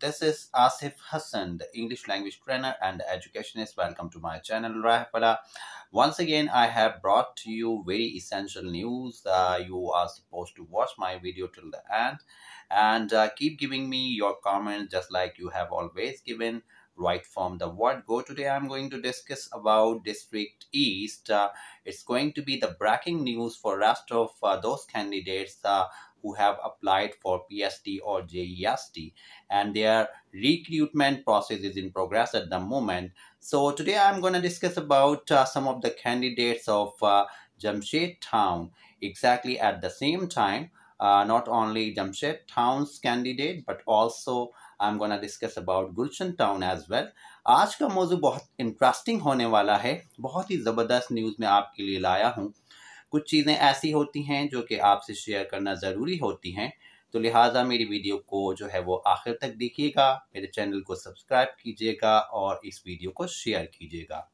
This is Asif Hassan, the English language trainer and educationist. Welcome to my channel, Rahfala. Once again, I have brought to you very essential news. Uh, you are supposed to watch my video till the end and uh, keep giving me your comments just like you have always given right from the word go. Today I'm going to discuss about District East. Uh, it's going to be the breaking news for rest of uh, those candidates uh, who have applied for PST or JEST and their recruitment process is in progress at the moment. So today I'm going to discuss about uh, some of the candidates of uh, Jamshed Town exactly at the same time. Uh, not only Jamshed Town's candidate but also I am gonna discuss about Gulshan town as well आज का मौजू बहुत interesting होने वाला है बहुत ही ज़बरदस्त news में आपके लिए लाया हूँ कुछ चीज़ें ऐसी होती हैं जो कि आपसे शेयर करना ज़रूरी होती हैं तो लिहाजा मेरी वीडियो को जो है वो आखिर तक देखिएगा मेरे चैनल को सब्सक्राइब कीजिएगा और इस वीडियो को शेयर कीजिएगा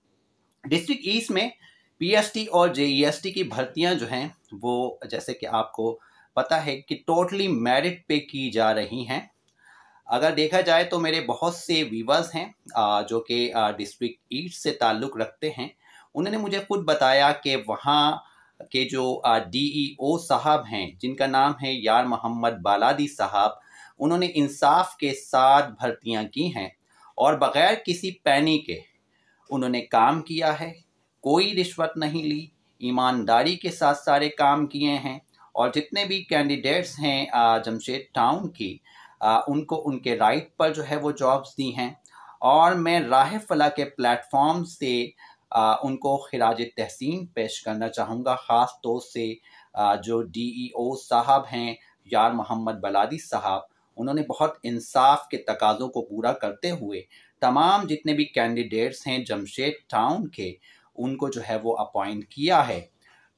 डिस्ट्रिक्ट ईस्ट में पीएसटी और जेईएसटी e की भर्तियां जो हैं वो जैसे कि आपको पता है कि टोटली मेरिट पे की जा रही हैं अगर देखा जाए तो मेरे बहुत से वीवर्स हैं जो कि डिस्ट्रिक्ट ईस्ट से ताल्लुक़ रखते हैं उन्होंने मुझे खुद बताया कि वहाँ के जो डीईओ e साहब हैं जिनका नाम है यार मोहम्मद बालादी साहब उन्होंने इंसाफ के साथ भर्तियाँ की हैं और बग़ैर किसी पैनी के उन्होंने काम किया है कोई रिश्वत नहीं ली ईमानदारी के साथ सारे काम किए हैं और जितने भी कैंडिडेट्स हैं जमशेद टाउन की उनको उनके राइट पर जो है वो जॉब्स दी हैं और मैं राह फला के प्लेटफॉर्म से आ, उनको खराज तहसीन पेश करना चाहूँगा ख़ास तौर से आ, जो डी ई ओ साहब हैं यार मोहम्मद बलादी साहब उन्होंने बहुत इंसाफ के तकाज़ों को पूरा करते हुए तमाम जितने भी कैंडिडेट्स हैं जमशेद टाउन के उनको जो है वो अपॉइंट किया है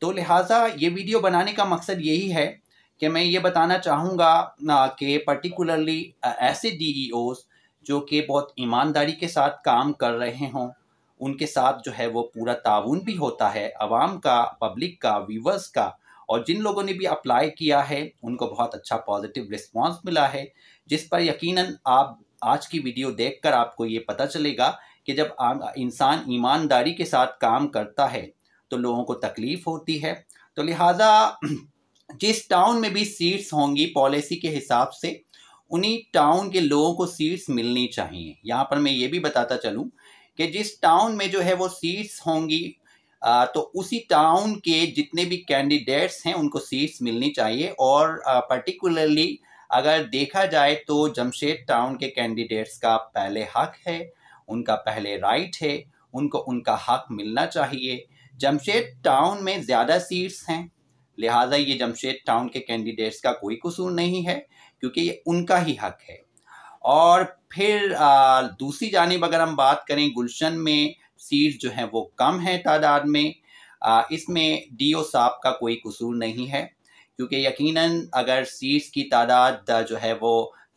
तो लिहाजा ये वीडियो बनाने का मकसद यही है कि मैं ये बताना चाहूँगा कि पर्टिकुलरली ऐसे डी e जो कि बहुत ईमानदारी के साथ काम कर रहे हों उनके साथ जो है वो पूरा ताउन भी होता है आवाम का पब्लिक का व्यूवर्स का और जिन लोगों ने भी अप्लाई किया है उनको बहुत अच्छा पॉजिटिव रिस्पांस मिला है जिस पर यकीनन आप आज की वीडियो देखकर आपको ये पता चलेगा कि जब इंसान ईमानदारी के साथ काम करता है तो लोगों को तकलीफ़ होती है तो लिहाजा जिस टाउन में भी सीट्स होंगी पॉलिसी के हिसाब से उन्हीं टाउन के लोगों को सीट्स मिलनी चाहिए यहाँ पर मैं ये भी बताता चलूँ कि जिस टाउन में जो है वो सीट्स होंगी तो उसी टाउन के जितने भी कैंडिडेट्स हैं उनको सीट्स मिलनी चाहिए और पर्टिकुलरली अगर देखा जाए तो जमशेद टाउन के कैंडिडेट्स का पहले हक है उनका पहले राइट है उनको उनका हक मिलना चाहिए जमशेद टाउन में ज़्यादा सीट्स हैं लिहाजा ये जमशेद टाउन के कैंडिडेट्स का कोई कसूर नहीं है क्योंकि ये उनका ही हक है और फिर आ, दूसरी जानब अगर हम बात करें गुलशन में सीट जो हैं वो कम हैं तादाद में इसमें इसमें डीओ साहब का कोई कसूर नहीं है क्योंकि यकीनन अगर सीट्स की तादाद जो है वो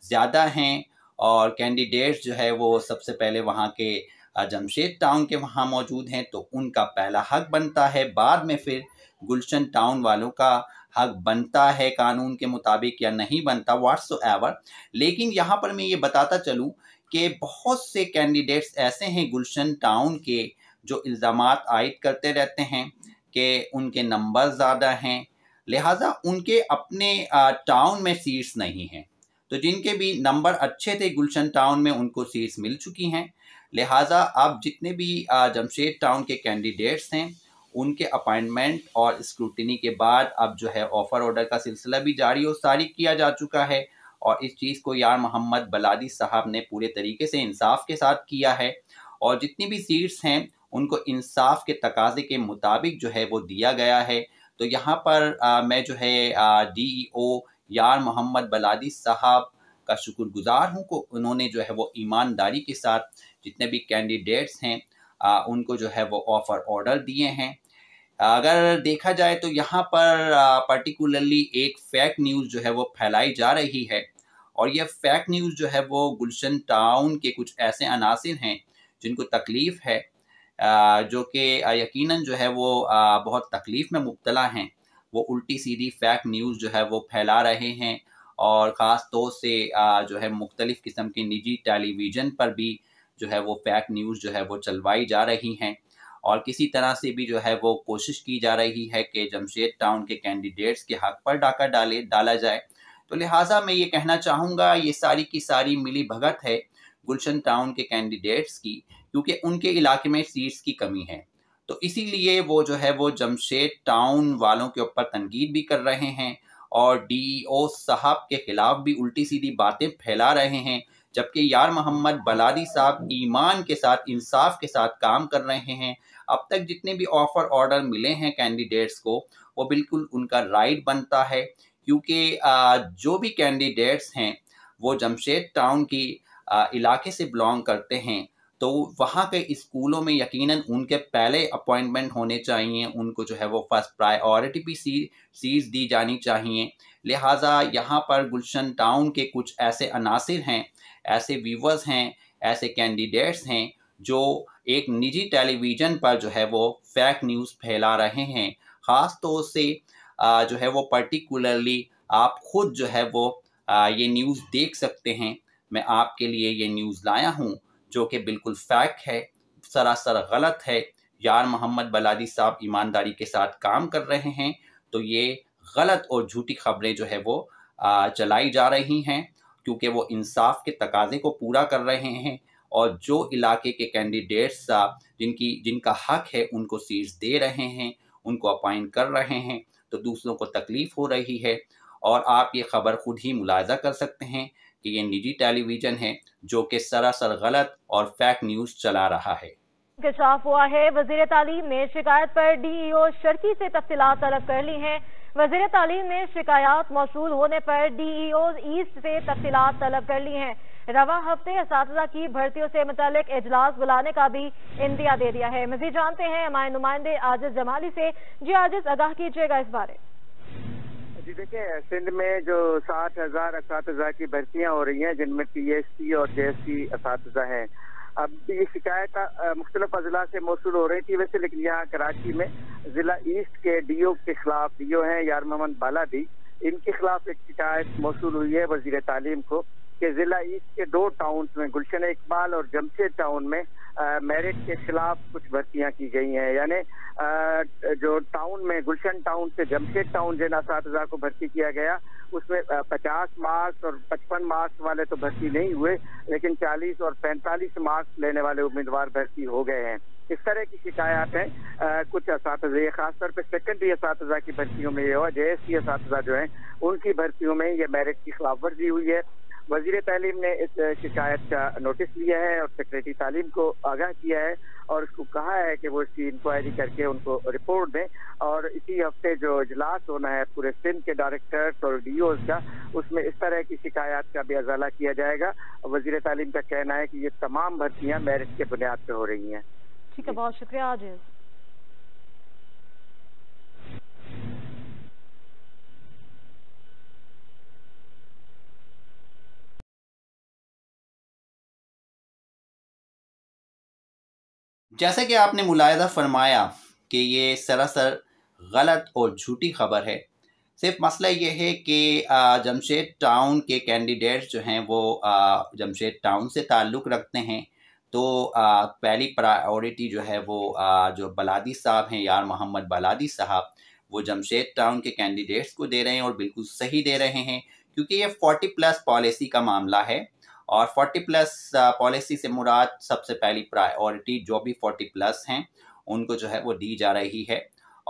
ज़्यादा हैं और कैंडिडेट्स जो है वो सबसे पहले वहाँ के जमशेद टाउन के वहाँ मौजूद हैं तो उनका पहला हक बनता है बाद में फिर गुलशन टाउन वालों का हक बनता है कानून के मुताबिक या नहीं बनता वाट्स एवर लेकिन यहाँ पर मैं ये बताता चलूँ कि बहुत से कैंडिडेट्स ऐसे हैं गुलशन टाउन के जो इल्ज़ाम आयद करते रहते हैं कि उनके नंबर ज़्यादा हैं लिहाजा उनके अपने टाउन में सीट्स नहीं हैं तो जिनके भी नंबर अच्छे थे गुलशन टाउन में उनको सीट्स मिल चुकी हैं लिहाजा अब जितने भी जमशेद टाउन के कैंडिडेट्स हैं उनके अपॉइंटमेंट और स्क्रूटनी के बाद अब जो है ऑफर ऑर्डर का सिलसिला भी जारी और सारी किया जा चुका है और इस चीज़ को यार मोहम्मद बलादी साहब ने पूरे तरीके से इंसाफ के साथ किया है और जितनी भी सीट्स हैं उनको इंसाफ के तकाजे के मुताबिक जो है वो दिया गया है तो यहाँ पर आ, मैं जो है डी ओ e यार मोहम्मद बलादी साहब का शुक्रगुजार हूँ को उन्होंने जो है वो ईमानदारी के साथ जितने भी कैंडिडेट्स हैं आ, उनको जो है वो ऑफ़र ऑर्डर दिए हैं अगर देखा जाए तो यहाँ पर पर्टिकुलरली एक फेक न्यूज़ जो है वो फैलाई जा रही है और यह फेक न्यूज़ जो है वो गुलशन टाउन के कुछ ऐसे अनासर हैं जिनको तकलीफ़ है जो कि यकीनन जो है वो बहुत तकलीफ़ में मुबतला हैं वो उल्टी सीधी फेक न्यूज़ जो है वो फैला रहे हैं और ख़ास तौर से जो है मुख्तलिफ़ किस्म के निजी टेलीविज़न पर भी जो है वो फेक न्यूज़ जो है वो चलवाई जा रही हैं और किसी तरह से भी जो है वो कोशिश की जा रही है कि जमशेद टाउन के कैंडिडेट्स के हक पर डाका डाले डाला जाए तो लिहाजा मैं ये कहना चाहूँगा ये सारी की सारी मिली भगत है गुलशन टाउन के कैंडिडेट्स की क्योंकि उनके इलाके में सीट्स की कमी है तो इसीलिए वो जो है वो जमशेद टाउन वालों के ऊपर तनकीद भी कर रहे हैं और डी ओ e साहब के ख़िलाफ़ भी उल्टी सीधी बातें फैला रहे हैं जबकि यार मोहम्मद बलादी साहब ईमान के साथ इंसाफ के साथ काम कर रहे हैं अब तक जितने भी ऑफर ऑर्डर मिले हैं कैंडिडेट्स को वो बिल्कुल उनका राइट बनता है क्योंकि जो भी कैंडिडेट्स हैं वो जमशेद टाउन की इलाके से बिलोंग करते हैं तो वहाँ के स्कूलों में यकीनन उनके पहले अपॉइंटमेंट होने चाहिए उनको जो है वो फर्स्ट प्रायोरिटी भी सी सीज दी जानी चाहिए लिहाजा यहाँ पर गुलशन टाउन के कुछ ऐसे अनासर हैं ऐसे व्यूवर्स हैं ऐसे कैंडिडेट्स हैं जो एक निजी टेलीविज़न पर जो है वो फैक न्यूज़ फैला रहे हैं ख़ास तौर तो से जो है वो पर्टिकुलरली आप खुद जो है वो ये न्यूज़ देख सकते हैं मैं आपके लिए ये न्यूज़ लाया हूँ जो कि बिल्कुल फैक है सरासर गलत है यार मोहम्मद बलादी साहब ईमानदारी के साथ काम कर रहे हैं तो ये गलत और झूठी खबरें जो है वो चलाई जा रही हैं क्योंकि वो इंसाफ के तकाजे को पूरा कर रहे हैं और जो इलाके के कैंडिडेट्स जिनकी जिनका हक है उनको सीट्स दे रहे हैं उनको अपॉइंट कर रहे हैं तो दूसरों को तकलीफ़ हो रही है और आप ये ख़बर खुद ही मुलायजा कर सकते हैं कि ये निजी टेलीविज़न है जो कि सरासर गलत और फैक न्यूज़ चला रहा है इंकशाफ हुआ है वजीर तालीम ने शिकायत पर डीईओ e शर्की से तफसीत तलब कर ली हैं वजीर तालीम ने शिकायत मौसू होने पर डीईओ e ईस्ट से तफसीत तलब कर ली हैं रवा हफ्ते इस की भर्तियों से मुतलिक इजलास बुलाने का भी इंदिया दे दिया है मजीद जानते हैं हमारे नुमाइंदे आजिज जमाली से जी आजिज आगाह कीजिएगा इस बारे जी देखिए सिंध में जो साठ हजार इस की भर्तियां हो रही हैं जिनमें पी एस सी और जे एस सी इस हैं अब ये शिकायत मुख्तलिफ अजला से मौसू हो रही थी वैसे लेकिन यहाँ कराची में जिला ईस्ट के डी ओ के खिलाफ डी ओ हैं यार मोहम्मद बाला भी इनके खिलाफ एक शिकायत मौसू हुई है वजीर तालीम को कि जिला ईस्ट के दो टाउन में गुलशन इकबाल और जमशेद टाउन में मेरिट के खिलाफ कुछ भर्तियां की गई हैं यानी जो टाउन में गुलशन टाउन से जमशेद टाउन जिन सात हजार को भर्ती किया गया उसमें पचास मार्क्स और पचपन मार्क्स वाले तो भर्ती नहीं हुए लेकिन चालीस और पैंतालीस मार्क्स लेने वाले उम्मीदवार भर्ती हो गए हैं इस तरह की शिकायत है आ, कुछ इस खासतौर पर सेकेंडरी इस की भर्तियों में ये और जे एस सी इस जो है उनकी भर्तियों में ये मेरिट की खिलाफवर्जी हुई है वजीर तालीम ने इस शिकायत का नोटिस लिया है और सेक्रेटरी तालीम को आगाह किया है और उसको कहा है कि वो इसकी इंक्वायरी करके उनको रिपोर्ट दें और इसी हफ्ते जो इजलास होना है पूरे सिंध के डायरेक्टर्स और ओज का उसमें इस तरह की शिकायत का भी अजाला किया जाएगा वजीर तालीम का कहना है कि ये तमाम भर्तियां मेरिट के बुनियाद पर हो रही हैं ठीक है बहुत शुक्रिया आज जैसे कि आपने मुलायदा फरमाया कि ये सरासर गलत और झूठी खबर है सिर्फ मसला ये है कि जमशेद टाउन के कैंडिडेट्स जो हैं वो जमशेद टाउन से ताल्लुक़ रखते हैं तो पहली प्रायोरिटी जो है वो जो बलादी साहब हैं यार मोहम्मद बलादी साहब वो जमशेद टाउन के कैंडिडेट्स को दे रहे हैं और बिल्कुल सही दे रहे हैं क्योंकि ये 40 प्लस पॉलिसी का मामला है और 40 प्लस पॉलिसी से मुराद सबसे पहली प्रायोरिटी जो भी 40 प्लस हैं उनको जो है वो दी जा रही है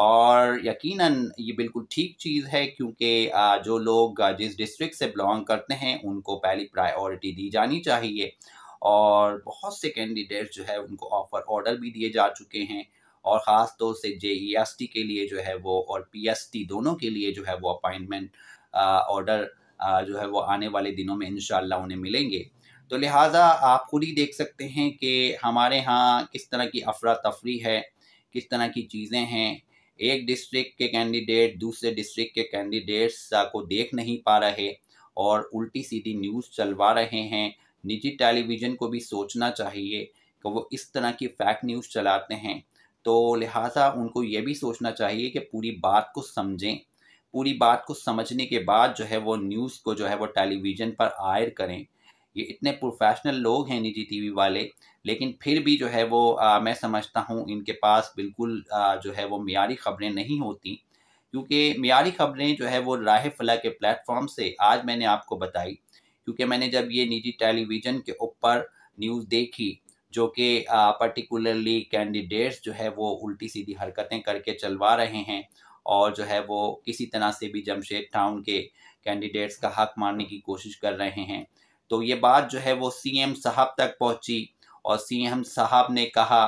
और यकीनन ये बिल्कुल ठीक चीज़ है क्योंकि uh, जो लोग uh, जिस डिस्ट्रिक्ट से बिलोंग करते हैं उनको पहली प्रायोरिटी दी जानी चाहिए और बहुत से कैंडिडेट जो है उनको ऑफ़र ऑर्डर भी दिए जा चुके हैं और ख़ास तौर से जे ई एस टी के लिए जो है वो और पी एस टी दोनों के लिए जो है वो अपॉइंटमेंट ऑर्डर uh, जो है वो आने वाले दिनों में इन उन्हें मिलेंगे तो लिहाजा आप खुद ही देख सकते हैं कि हमारे यहाँ किस तरह की अफरा तफरी है किस तरह की चीज़ें हैं एक डिस्ट्रिक्ट के कैंडिडेट दूसरे डिस्ट्रिक्ट के कैंडिडेट्स को देख नहीं पा रहे और उल्टी सीधी न्यूज़ चलवा रहे हैं निजी टेलीविज़न को भी सोचना चाहिए कि वो इस तरह की फैक न्यूज़ चलाते हैं तो लिहाजा उनको ये भी सोचना चाहिए कि पूरी बात को समझें पूरी बात को समझने के बाद जो है वो न्यूज़ को जो है वो टेलीविज़न पर आयर करें ये इतने प्रोफेशनल लोग हैं निजी टीवी वाले लेकिन फिर भी जो है वो आ, मैं समझता हूँ इनके पास बिल्कुल आ, जो है वो मीरी खबरें नहीं होती क्योंकि मीरी खबरें जो है वो राह फला के प्लेटफॉर्म से आज मैंने आपको बताई क्योंकि मैंने जब ये निजी टेलीविज़न के ऊपर न्यूज़ देखी जो कि पर्टिकुलरली कैंडिडेट्स जो है वो उल्टी सीधी हरकतें करके चलवा रहे हैं और जो है वो किसी तरह से भी जमशेद टाउन के कैंडिडेट्स का हक मारने की कोशिश कर रहे हैं तो ये बात जो है वो सीएम साहब तक पहुंची और सीएम साहब ने कहा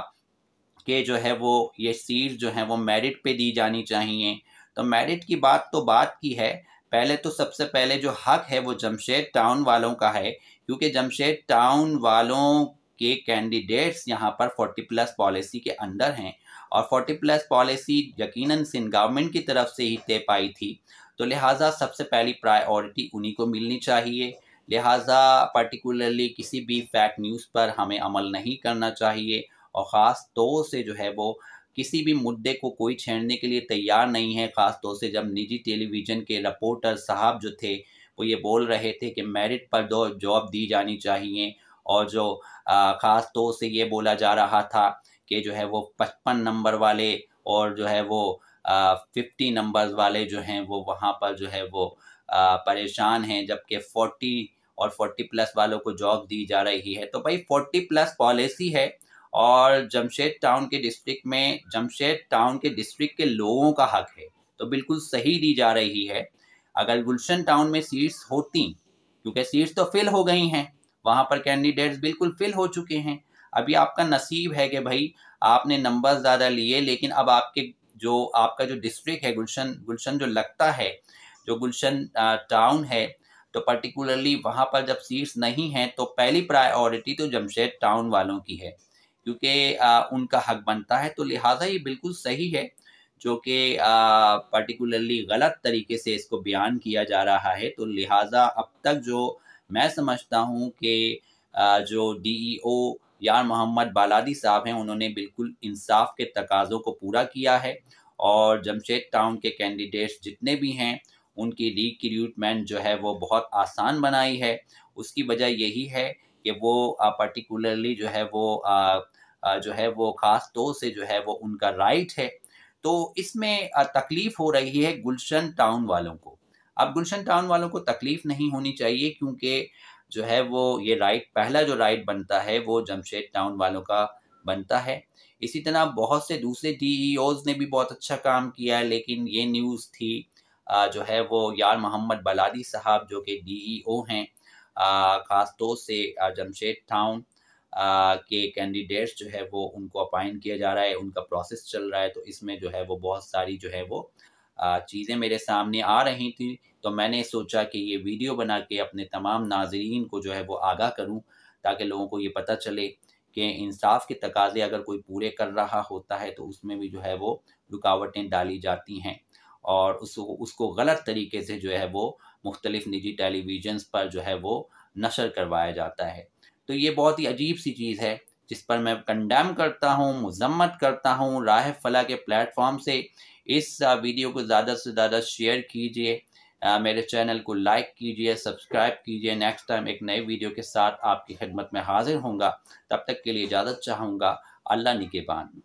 कि जो है वो ये सीट जो है वो मेरिट पे दी जानी चाहिए तो मेरिट की बात तो बात की है पहले तो सबसे पहले जो हक है वो जमशेद टाउन वालों का है क्योंकि जमशेद टाउन वालों के कैंडिडेट्स यहाँ पर फोर्टी प्लस पॉलिसी के अंदर हैं और फोर्टी प्लस पॉलिसी यकीनन सिंध गवर्नमेंट की तरफ से ही तय पाई थी तो लिहाजा सबसे पहली प्रायोरिटी उन्हीं को मिलनी चाहिए लिहाजा पर्टिकुलरली किसी भी फैक्ट न्यूज़ पर हमें अमल नहीं करना चाहिए और ख़ास तौर से जो है वो किसी भी मुद्दे को कोई छेड़ने के लिए तैयार नहीं है ख़ास तौर से जब निजी टेलीविज़न के रिपोर्टर साहब जो थे वो ये बोल रहे थे कि मेरिट पर दो जॉब दी जानी चाहिए और जो ख़ास तौर से ये बोला जा रहा था के जो है वो पचपन नंबर वाले और जो है वो फिफ्टी नंबर्स वाले जो हैं वो वहाँ पर जो है वो परेशान हैं जबकि फोर्टी और फोर्टी प्लस वालों को जॉब दी जा रही है तो भाई फोर्टी प्लस पॉलिसी है और जमशेद टाउन के डिस्ट्रिक्ट में जमशेद टाउन के डिस्ट्रिक्ट के लोगों का हक है तो बिल्कुल सही दी जा रही है अगर गुलशन टाउन में सीट्स होती क्योंकि सीट्स तो फिल हो गई हैं वहाँ पर कैंडिडेट्स बिल्कुल फिल हो चुके हैं अभी आपका नसीब है कि भाई आपने नंबर ज़्यादा लिए लेकिन अब आपके जो आपका जो डिस्ट्रिक्ट है गुलशन गुलशन जो लगता है जो गुलशन टाउन है तो पर्टिकुलरली वहाँ पर जब सीट्स नहीं हैं तो पहली प्रायोरिटी तो जमशेद टाउन वालों की है क्योंकि उनका हक बनता है तो लिहाजा ये बिल्कुल सही है जो कि पर्टिकुलरली गलत तरीके से इसको बयान किया जा रहा है तो लिहाजा अब तक जो मैं समझता हूँ कि जो डी ई ओ यार मोहम्मद बालादी साहब हैं उन्होंने बिल्कुल इंसाफ के तकाज़ों को पूरा किया है और जमशेद टाउन के कैंडिडेट्स जितने भी हैं उनकी रिक्रूटमेंट जो है वो बहुत आसान बनाई है उसकी वजह यही है कि वो पर्टिकुलरली जो है वो आ, आ, जो है वो ख़ास तौर से जो है वो उनका राइट है तो इसमें तकलीफ़ हो रही है गुलशन टाउन वालों को अब गुलशन टाउन वालों को तकलीफ़ नहीं होनी चाहिए क्योंकि जो है वो ये राइट पहला जो राइट बनता है वो जमशेद टाउन वालों का बनता है इसी तरह बहुत से दूसरे डी e ने भी बहुत अच्छा काम किया है लेकिन ये न्यूज़ थी जो है वो यार मोहम्मद बलादी साहब जो कि डी e हैं ख़ास तौर से जमशेद टाउन के कैंडिडेट्स जो है वो उनको अपॉइंट किया जा रहा है उनका प्रोसेस चल रहा है तो इसमें जो है वो बहुत सारी जो है वो चीज़ें मेरे सामने आ रही थी तो मैंने सोचा कि ये वीडियो बना के अपने तमाम नाजरीन को जो है वो आगाह करूँ ताकि लोगों को ये पता चले कि इंसाफ के तकाजे अगर कोई पूरे कर रहा होता है तो उसमें भी जो है वो रुकावटें डाली जाती हैं और उसको उसको गलत तरीके से जो है वो मुख्तलिफ निजी टेलीविजन्स पर जो है वो नशर करवाया जाता है तो ये बहुत ही अजीब सी चीज़ है जिस पर मैं कंडेम करता हूँ मजम्मत करता हूँ राह फला के प्लेटफॉर्म से इस वीडियो को ज़्यादा से ज़्यादा शेयर कीजिए मेरे चैनल को लाइक कीजिए सब्सक्राइब कीजिए नेक्स्ट टाइम एक नए वीडियो के साथ आपकी खिदमत में हाजिर होंगे तब तक के लिए इजाज़त चाहूँगा अल्लाह निकेबान